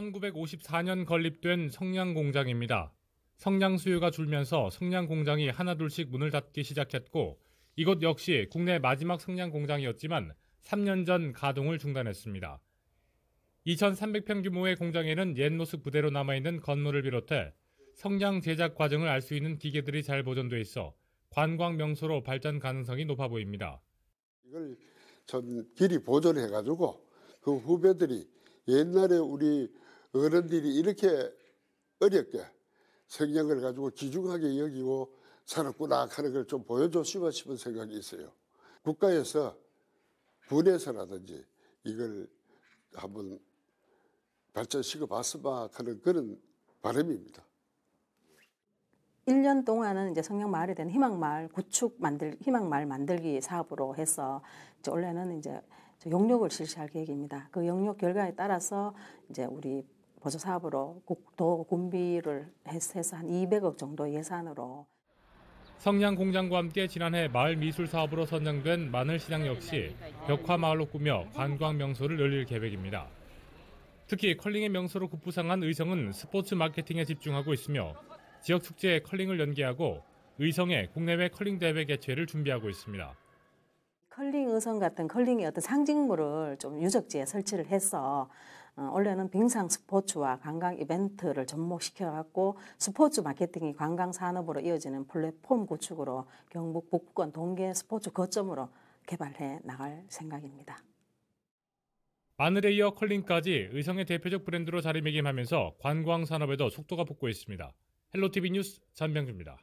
1954년 건립된 성냥공장입니다. 성냥 수요가 줄면서 성냥공장이 하나둘씩 문을 닫기 시작했고 이곳 역시 국내 마지막 성냥공장이었지만 3년 전 가동을 중단했습니다. 2300평 규모의 공장에는 옛 모습 그대로 남아있는 건물을 비롯해 성냥 제작 과정을 알 수 있는 기계들이 잘 보존돼 있어 관광 명소로 발전 가능성이 높아 보입니다. 이걸 전 길이 보존해가지고 그 후배들이 옛날에 우리 어른들이 이렇게 어렵게 생명을 가지고 귀중하게 여기고 살았구나 하는 걸 좀 보여줬으면 싶은 생각이 있어요. 국가에서 분해서라든지 이걸 한번 발전시켜 봤으면 하는 그런 바람입니다. 1년 동안은 이제 성령 마을에 대한 희망 마을 구축 만들 희망 마을 만들기 사업으로 해서 이제 원래는 이제 용역을 실시할 계획입니다. 그 용역 결과에 따라서 이제 우리 보조 사업으로 더 군비를 해서 한 200억 정도 예산으로 성냥 공장과 함께 지난해 마을 미술 사업으로 선정된 마늘 시장 역시 벽화 마을로 꾸며 관광 명소를 열릴 계획입니다. 특히 컬링의 명소로 급부상한 의성은 스포츠 마케팅에 집중하고 있으며 지역 축제에 컬링을 연계하고 의성의 국내외 컬링 대회 개최를 준비하고 있습니다. 컬링 의성 같은 컬링의 어떤 상징물을 좀 유적지에 설치를 해서 어, 원래는 빙상 스포츠와 관광 이벤트를 접목시켜갖고 스포츠 마케팅이 관광 산업으로 이어지는 플랫폼 구축으로 경북 북권 동계 스포츠 거점으로 개발해 나갈 생각입니다. 마늘에 이어 컬링까지 의성의 대표적 브랜드로 자리매김하면서 관광 산업에도 속도가 붙고 있습니다. 헬로티비 뉴스 전병주입니다.